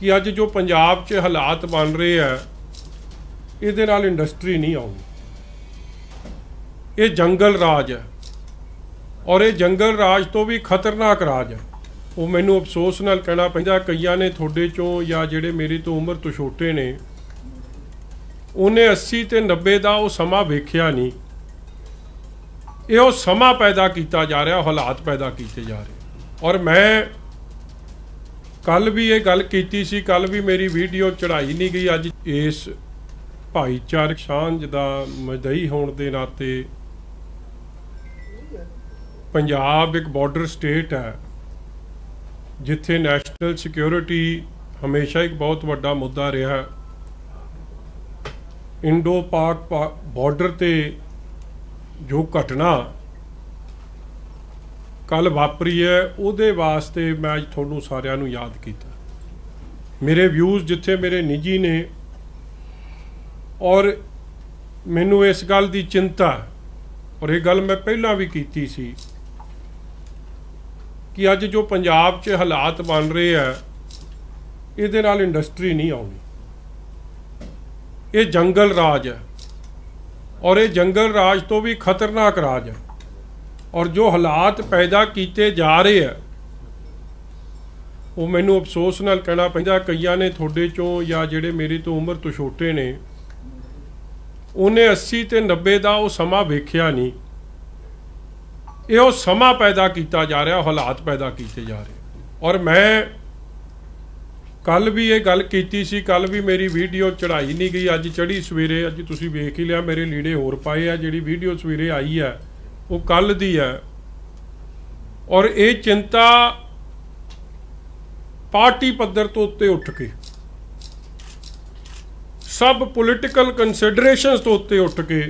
ਕਿ ਅੱਜ ਜੋ ਪੰਜਾਬ 'ਚ ਹਾਲਾਤ ਬਣ ਰਹੇ ਆ ਇਹਦੇ ਨਾਲ ਇੰਡਸਟਰੀ ਨਹੀਂ ਆਉਂਦੀ ਇਹ ਜੰਗਲ ਰਾਜ ਹੈ ਔਰ ਇਹ ਜੰਗਲ ਰਾਜ ਤੋਂ ਵੀ ਖਤਰਨਾਕ ਰਾਜ ਹੈ ਉਹ ਮੈਨੂੰ ਅਫਸੋਸ ਨਾਲ ਕਹਿਣਾ ਪੈਂਦਾ ਕਈਆਂ ਨੇ ਤੁਹਾਡੇ ਚੋਂ ਜਾਂ ਜਿਹੜੇ ਮੇਰੀ ਤੋਂ ਉਮਰ ਤੋਂ ਛੋਟੇ ਨੇ ਉਹਨੇ 80 ਤੇ 90 ਦਾ ਉਹ ਸਮਾਂ ਵੇਖਿਆ ਨਹੀਂ ਇਹ ਉਹ ਸਮਾਂ ਪੈਦਾ ਕੀਤਾ ਜਾ ਰਿਹਾ ਹਾਲਾਤ ਪੈਦਾ ਕੀਤੇ ਜਾ ਰਹੇ ਔਰ ਮੈਂ ਕੱਲ ਵੀ ਇਹ ਗੱਲ ਕੀਤੀ ਸੀ ਕੱਲ ਵੀ ਮੇਰੀ ਵੀਡੀਓ ਚੜਾਈ ਨਹੀਂ ਗਈ ਅੱਜ ਇਸ ਭਾਈਚਾਰਕ ਸਾਂਝ ਦਾ ਮਦਈ ਹੋਣ ਦੇ ਨਾਤੇ ਪੰਜਾਬ ਇੱਕ ਬਾਰਡਰ ਸਟੇਟ ਹੈ ਜਿੱਥੇ ਨੈਸ਼ਨਲ ਸਿਕਿਉਰਿਟੀ ਹਮੇਸ਼ਾ ਇੱਕ ਬਹੁਤ ਵੱਡਾ ਮੁੱਦਾ ਰਿਹਾ ਹੈ ਇੰਡੋ ਪਾਕ ਬਾਰਡਰ ਤੇ ਜੋ ਘਟਨਾ ਕੱਲ ਵਾਪਰੀ ਹੈ ਉਹਦੇ ਵਾਸਤੇ ਮੈਂ ਅੱਜ ਤੁਹਾਨੂੰ ਸਾਰਿਆਂ ਨੂੰ ਯਾਦ ਕੀਤਾ ਮੇਰੇ ਵਿਊਜ਼ ਜਿੱਥੇ ਮੇਰੇ ਨਿੱਜੀ ਨੇ ਔਰ ਮੈਨੂੰ ਇਸ ਗੱਲ ਦੀ ਚਿੰਤਾ ਔਰ ਇਹ ਗੱਲ ਮੈਂ ਪਹਿਲਾਂ ਵੀ ਕੀਤੀ ਸੀ ਕਿ ਅੱਜ ਜੋ ਪੰਜਾਬ 'ਚ ਹਾਲਾਤ ਬਣ ਰਹੇ ਆ ਇਹਦੇ ਨਾਲ ਇੰਡਸਟਰੀ ਨਹੀਂ ਆਉਣੀ ਇਹ ਜੰਗਲ ਰਾਜ ਹੈ ਔਰ ਇਹ ਜੰਗਲ ਰਾਜ ਤੋਂ ਵੀ ਖਤਰਨਾਕ ਰਾਜ ਹੈ ਔਰ ਜੋ ਹਾਲਾਤ ਪੈਦਾ ਕੀਤੇ ਜਾ ਰਹੇ ਆ ਉਹ ਮੈਨੂੰ ਅਫਸੋਸ ਨਾਲ ਕਹਿਣਾ ਪੈਂਦਾ ਕਈਆਂ ਨੇ ਤੁਹਾਡੇ ਚੋਂ ਜਾਂ ਜਿਹੜੇ ਮੇਰੇ ਤੋਂ ਉਮਰ ਤੋਂ ਛੋਟੇ ਨੇ ਉਹਨੇ 80 ਤੇ 90 ਦਾ ਉਹ ਸਮਾਂ ਵੇਖਿਆ ਨਹੀਂ ਇਹ ਉਹ ਸਮਾਂ ਪੈਦਾ ਕੀਤਾ ਜਾ ਰਿਹਾ ਹਾਲਾਤ ਪੈਦਾ ਕੀਤੇ ਜਾ ਰਹੇ ਔਰ ਮੈਂ ਕੱਲ ਵੀ ਇਹ ਗੱਲ ਕੀਤੀ ਸੀ ਕੱਲ ਵੀ ਮੇਰੀ ਵੀਡੀਓ ਚੜਾਈ ਨਹੀਂ ਗਈ ਅੱਜ ਚੜੀ ਸਵੇਰੇ ਅੱਜ ਤੁਸੀਂ ਵੇਖ ਹੀ ਲਿਆ ਮੇਰੇ ਲੀੜੇ ਹੋਰ ਪਾਏ ਆ ਜਿਹੜੀ ਵੀਡੀਓ ਸਵੇਰੇ ਆਈ ਆ ਉਹ ਕੱਲ ਦੀ ਹੈ ਔਰ ਇਹ ਚਿੰਤਾ ਪਾਰਟੀ ਪੱਧਰ ਤੋਂ ਉੱਤੇ ਉੱਠ ਕੇ ਸਭ ਪੋਲਿਟੀਕਲ ਕੰਸੀਡਰੇਸ਼ਨਸ ਤੋਂ ਉੱਤੇ ਉੱਠ ਕੇ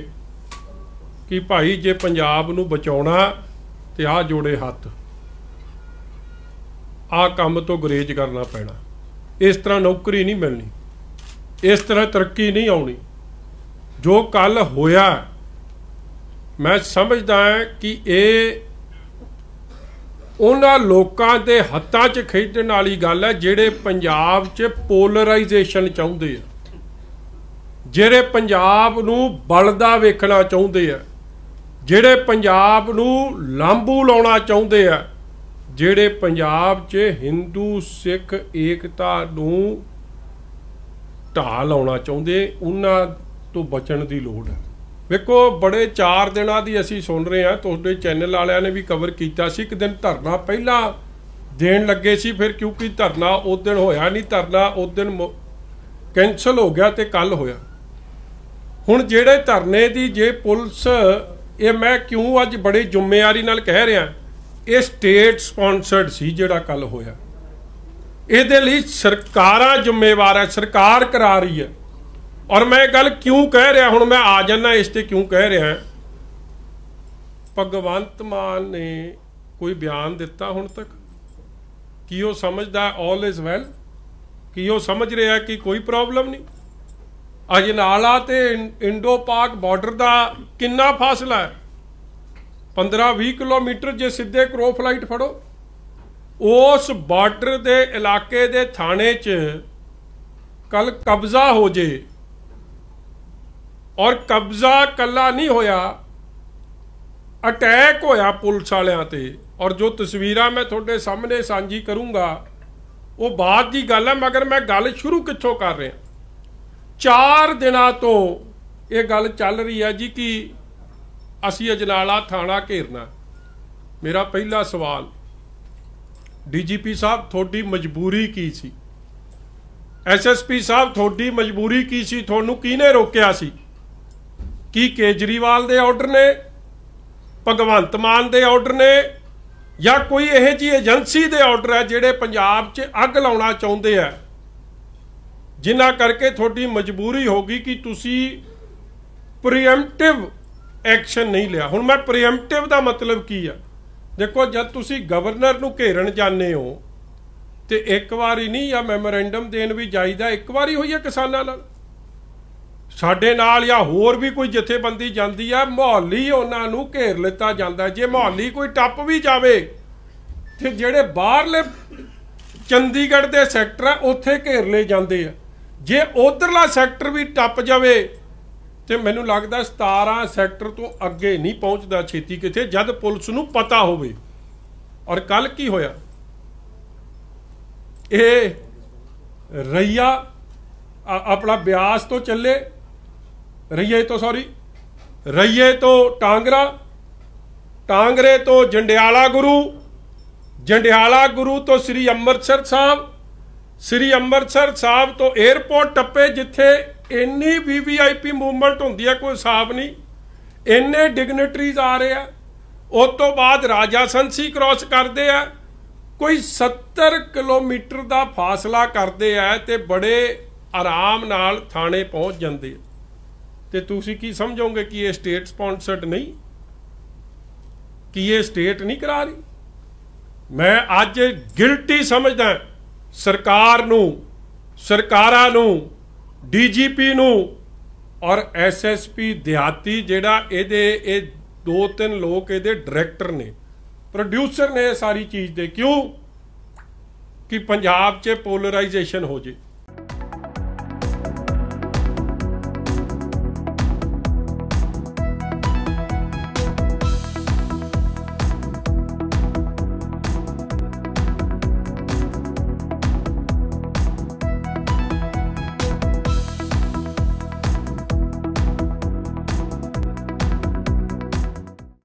ਕਿ ਭਾਈ ਜੇ ਪੰਜਾਬ ਨੂੰ ਬਚਾਉਣਾ ਤੇ ਆ ਜੋੜੇ ਹੱਥ ਆ ਕੰਮ ਤੋਂ ਗਰੇਜ ਕਰਨਾ ਪੈਣਾ ਇਸ ਤਰ੍ਹਾਂ ਨੌਕਰੀ ਨਹੀਂ ਮਿਲਣੀ ਇਸ ਤਰ੍ਹਾਂ ਤਰੱਕੀ ਨਹੀਂ ਆਉਣੀ ਜੋ ਕੱਲ ਹੋਇਆ ਮੈਂ ਸਮਝਦਾ ਹਾਂ ਕਿ ਇਹ ਉਹਨਾਂ ਲੋਕਾਂ ਦੇ ਹੱਥਾਂ 'ਚ ਖੇਡਣ ਵਾਲੀ ਗੱਲ ਹੈ ਜਿਹੜੇ ਪੰਜਾਬ 'ਚ ਪੋਲਰਾਈਜੇਸ਼ਨ ਚਾਹੁੰਦੇ ਆ ਜਿਹੜੇ ਪੰਜਾਬ ਨੂੰ ਬਲਦਾ ਵੇਖਣਾ ਚਾਹੁੰਦੇ ਆ ਜਿਹੜੇ ਪੰਜਾਬ ਨੂੰ ਲਾਂਬੂ ਲਾਉਣਾ ਚਾਹੁੰਦੇ ਆ ਜਿਹੜੇ ਪੰਜਾਬ 'ਚ Hindu Sikh ਏਕਤਾ ਨੂੰ ਢਾਹ ਲਾਉਣਾ ਚਾਹੁੰਦੇ ਉਹਨਾਂ ਤੋਂ ਬਚਣ ਦੀ ਲੋੜ ਹੈ ਵੇਖੋ ਬੜੇ 4 ਦਿਨਾਂ ਦੀ ਅਸੀਂ ਸੁਣ ਰਹੇ ਹਾਂ ਤੁਹਾਡੇ ਚੈਨਲ ਵਾਲਿਆਂ ਨੇ ਵੀ ਕਵਰ ਕੀਤਾ ਸੀ ਇੱਕ ਦਿਨ ਧਰਨਾ ਪਹਿਲਾਂ ਦੇਣ ਲੱਗੇ ਸੀ ਫਿਰ ਕਿਉਂਕਿ ਧਰਨਾ ਉਸ ਦਿਨ ਹੋਇਆ ਨਹੀਂ ਧਰਨਾ ਉਸ ਦਿਨ ਕੈਨਸਲ ਹੋ ਗਿਆ ਤੇ ਕੱਲ ਹੋਇਆ ਹੁਣ ਜਿਹੜੇ ਧਰਨੇ ਦੀ ਜੇ ਪੁਲਿਸ ਇਹ ਮੈਂ ਕਿਉਂ ਅੱਜ ਬੜੇ ਜ਼ਿੰਮੇਵਾਰੀ ਨਾਲ ਕਹਿ ਰਿਹਾ ਇਹ ਸਟੇਟ ਸਪਾਂਸਰਡ ਸੀ ਜਿਹੜਾ ਕੱਲ ਹੋਇਆ ਇਹਦੇ ਲਈ ਸਰਕਾਰਾਂ ਜ਼ਿੰਮੇਵਾਰ ਹੈ ਸਰਕਾਰ ਕਰਾ ਰਹੀ ਹੈ ਔਰ ਮੈਂ ਇਹ ਗੱਲ ਕਿਉਂ ਕਹਿ ਰਿਹਾ ਹੁਣ ਮੈਂ ਆ ਜਾਣਾ ਇਸ ਤੇ ਕਿਉਂ ਕਹਿ ਰਿਹਾ ਭਗਵੰਤ ਮਾਨ ਨੇ ਕੋਈ ਬਿਆਨ ਦਿੱਤਾ ਹੁਣ ਤੱਕ ਕੀ ਉਹ ਸਮਝਦਾ ਆਲ ਇਜ਼ ਵੈਲ ਕੀ ਉਹ ਸਮਝ ਰਿਹਾ ਕਿ ਕੋਈ ਪ੍ਰੋਬਲਮ ਨਹੀਂ ਅਜਨਾਲਾ ਤੇ ਇੰਡੋ ਪਾਕ ਬਾਰਡਰ ਦਾ ਕਿੰਨਾ ਫਾਸਲਾ ਹੈ 15-20 ਕਿਲੋਮੀਟਰ ਜੇ ਸਿੱਧੇ ਕਰੋ ਫਲਾਈਟ ਫੜੋ ਉਸ ਬਾਰਡਰ ਦੇ ਇਲਾਕੇ ਦੇ ਥਾਣੇ 'ਚ ਕੱਲ ਕਬਜ਼ਾ ਹੋ ਜੇ ਔਰ ਕਬਜ਼ਾ ਕੱਲਾ ਨਹੀਂ ਹੋਇਆ ਅਟੈਕ ਹੋਇਆ ਪੁਲਿਸ ਵਾਲਿਆਂ ਤੇ ਔਰ ਜੋ ਤਸਵੀਰਾਂ ਮੈਂ ਤੁਹਾਡੇ ਸਾਹਮਣੇ ਸਾਂਝੀ ਕਰੂੰਗਾ ਉਹ ਬਾਅਦ ਦੀ ਗੱਲ ਹੈ ਮਗਰ ਮੈਂ ਗੱਲ ਸ਼ੁਰੂ ਕਿੱਥੋਂ ਕਰ ਰਿਹਾ ਚਾਰ ਦਿਨਾਂ ਤੋਂ ਇਹ ਗੱਲ ਚੱਲ ਰਹੀ ਹੈ ਜੀ ਕਿ ਅਸੀਂ ਅਜਨਾਲਾ ਥਾਣਾ ਘੇਰਨਾ ਮੇਰਾ ਪਹਿਲਾ ਸਵਾਲ ਡੀਜੀਪੀ ਸਾਹਿਬ ਤੁਹਾਡੀ ਮਜਬੂਰੀ ਕੀ ਸੀ ਐਸਐਸਪੀ ਸਾਹਿਬ ਤੁਹਾਡੀ ਮਜਬੂਰੀ ਕੀ ਸੀ ਤੁਹਾਨੂੰ ਕਿਹਨੇ ਰੋਕਿਆ ਸੀ ਕੀ ਕੇਜਰੀਵਾਲ ਦੇ ਆਰਡਰ ਨੇ ਭਗਵੰਤ ਮਾਨ ਦੇ ਆਰਡਰ ਨੇ ਜਾਂ ਕੋਈ ਇਹੋ ਜੀ ਏਜੰਸੀ ਦੇ ਆਰਡਰ ਹੈ ਜਿਹੜੇ ਪੰਜਾਬ 'ਚ ਅੱਗ ਲਾਉਣਾ ਚਾਹੁੰਦੇ ਆ ਜਿਨ੍ਹਾਂ ਕਰਕੇ ਤੁਹਾਡੀ ਮਜਬੂਰੀ ਹੋ ਗਈ ਕਿ ਤੁਸੀਂ ਪ੍ਰੀਐਮਪਟਿਵ ਐਕਸ਼ਨ ਨਹੀਂ ਲਿਆ ਹੁਣ ਮੈਂ ਪ੍ਰੀਐਮਪਟਿਵ ਦਾ ਮਤਲਬ ਕੀ ਆ ਦੇਖੋ ਜਦ ਤੁਸੀਂ ਗਵਰਨਰ ਨੂੰ ਘੇਰਨ ਜਾਂਦੇ ਹੋ ਤੇ ਇੱਕ ਵਾਰੀ ਨਹੀਂ ਜਾਂ ਮੈਮੋਰੈਂਡਮ ਦੇਣ ਵੀ ਜਾਈਦਾ ਇੱਕ ਵਾਰੀ ਹੋਈ ਹੈ ਕਿਸਾਨਾਂ ਨਾਲ ਸਾਡੇ ਨਾਲ ਜਾਂ ਹੋਰ ਵੀ ਕੋਈ ਜਥੇਬੰਦੀ ਜਾਂਦੀ ਆ ਮਹੌਲੀ ਉਹਨਾਂ ਨੂੰ ਘੇਰ ਲਿੱਤਾ ਜਾਂਦਾ ਜੇ ਮਹੌਲੀ ਕੋਈ ਟੱਪ ਵੀ ਜਾਵੇ ਤੇ ਜਿਹੜੇ ਬਾਹਰਲੇ ਚੰਡੀਗੜ੍ਹ ਦੇ ਸੈਕਟਰ ਆ ਉੱਥੇ ਘੇਰ ਲਏ ਜਾਂਦੇ ਆ ਜੇ ਉਧਰਲਾ ਸੈਕਟਰ ਵੀ ਟੱਪ ਜਾਵੇ ਤੇ ਮੈਨੂੰ ਲੱਗਦਾ 17 ਸੈਕਟਰ ਤੋਂ ਅੱਗੇ ਨਹੀਂ ਪਹੁੰਚਦਾ ਛੇਤੀ ਕਿਥੇ ਜਦ ਪੁਲਿਸ ਨੂੰ ਪਤਾ ਹੋਵੇ ਔਰ ਕੱਲ ਕੀ ਹੋਇਆ ਇਹ ਰਈਆ ਆਪਣਾ ਬਿਆਸ ਤੋਂ ਚੱਲੇ ਰਈਏ ਤੋਂ ਸੌਰੀ ਰਈਏ ਤੋਂ ਟਾਂਗਰਾ ਟਾਂਗਰੇ ਤੋਂ ਜੰਡਿਆਲਾ ਗੁਰੂ ਜੰਡਿਆਲਾ ਗੁਰੂ ਤੋਂ ਸ੍ਰੀ ਅੰਮ੍ਰਿਤਸਰ ਸਾਹਿਬ ਸ੍ਰੀ ਅੰਮ੍ਰਿਤਸਰ ਸਾਹਿਬ ਤੋਂ 에어ਪੋਰਟ ਟੱਪੇ ਜਿੱਥੇ ਇੰਨੀ ਵੀਵੀਆਈਪੀ ਮੂਵਮੈਂਟ ਹੁੰਦੀ ਹੈ ਕੋਈ ਹਿਸਾਬ ਨਹੀਂ ਇੰਨੇ ਡਿਗਨਿਟਰੀਜ਼ ਆ ਰਹੇ ਆ ਉਸ ਤੋਂ ਬਾਅਦ ਰਾਜਾ ਸੰਸੀ ਕ੍ਰਾਸ ਕਰਦੇ ਆ ਕੋਈ 70 ਕਿਲੋਮੀਟਰ ਦਾ ਫਾਸਲਾ ਕਰਦੇ ਆ ਤੇ ਬੜੇ ਆਰਾਮ ਨਾਲ ਥਾਣੇ ਪਹੁੰਚ ਜਾਂਦੇ ਆ ਤੇ ਤੁਸੀਂ ਕੀ ਸਮਝੋਗੇ ਕਿ ਇਹ ਸਟੇਟ ਸਪਾਂਸਰਡ ਨਹੀਂ ਕਿ ਇਹ ਸਟੇਟ ਨਹੀਂ ਕਰਾ ਰਹੀ ਮੈਂ ਅੱਜ ਗਿਲਟੀ ਸਮਝਦਾ ਸਰਕਾਰ ਨੂੰ ਸਰਕਾਰਾਂ ਨੂੰ ਡੀਜੀਪੀ ਨੂੰ ਔਰ ਐਸਐਸਪੀ ਦਿਹਾਤੀ ਜਿਹੜਾ ਇਹਦੇ ਇਹ ਦੋ ਤਿੰਨ ਲੋਕ ਇਹਦੇ ਡਾਇਰੈਕਟਰ ਨੇ ਪ੍ਰੋਡਿਊਸਰ ਨੇ ਸਾਰੀ ਚੀਜ਼ ਦੇ ਕਿਉਂ ਕਿ ਪੰਜਾਬ 'ਚ ਪੋਲਰਾਈਜੇਸ਼ਨ ਹੋ ਜੇ